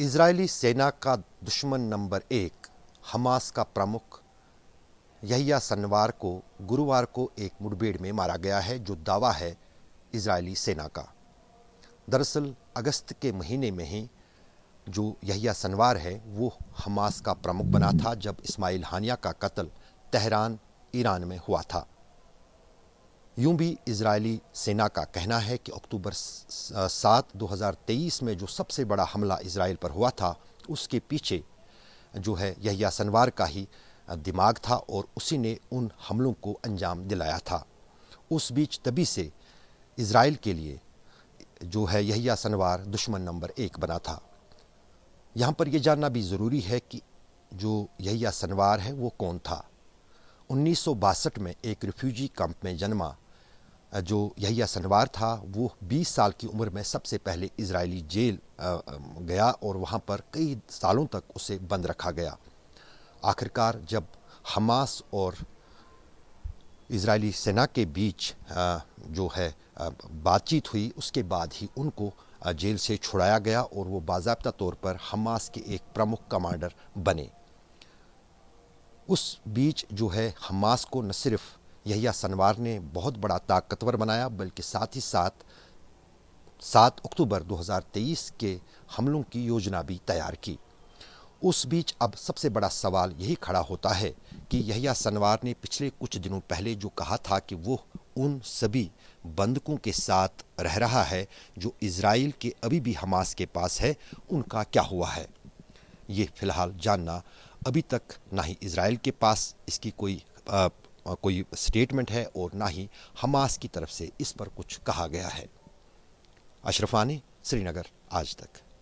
Israeli सेना का दुश्मन नंबर एक हमास का प्रमुख यहिया सनवार को गुरुवार को एक मुठभेड़ में मारा गया है जो दावा है इजरायली सेना का दरअसल अगस्त के महीने में ही जो यहिया सनवार है वो हमास का प्रमुख बना था जब इस्माइल हानिया का कत्ल तेहरान ईरान में हुआ था यूं भी इसराइली सेना का कहना है कि अक्टूबर सात 2023 में जो सबसे बड़ा हमला इसराइल पर हुआ था उसके पीछे जो है यहिया सनवार का ही दिमाग था और उसी ने उन हमलों को अंजाम दिलाया था उस बीच तभी से इसराइल के लिए जो है यहिया सनवार दुश्मन नंबर एक बना था यहाँ पर यह जानना भी ज़रूरी है कि जो यहिया सनवार है वो कौन था उन्नीस में एक रिफ्यूजी कैंप में जन्मा जो यहिया सनवार था वो 20 साल की उम्र में सबसे पहले इजरायली जेल गया और वहाँ पर कई सालों तक उसे बंद रखा गया आखिरकार जब हमास और इजरायली सेना के बीच जो है बातचीत हुई उसके बाद ही उनको जेल से छुड़ाया गया और वो बाबा तौर पर हमास के एक प्रमुख कमांडर बने उस बीच जो है हमास को न सिर्फ यहिया सनवार ने बहुत बड़ा ताकतवर बनाया बल्कि साथ ही साथ सात अक्टूबर 2023 के हमलों की योजना भी तैयार की उस बीच अब सबसे बड़ा सवाल यही खड़ा होता है कि यहिया सनवार ने पिछले कुछ दिनों पहले जो कहा था कि वो उन सभी बंदकों के साथ रह रहा है जो इसराइल के अभी भी हमास के पास है उनका क्या हुआ है ये फिलहाल जानना अभी तक ना ही इसराइल के पास इसकी कोई कोई स्टेटमेंट है और ना ही हमास की तरफ से इस पर कुछ कहा गया है अशरफानी श्रीनगर आज तक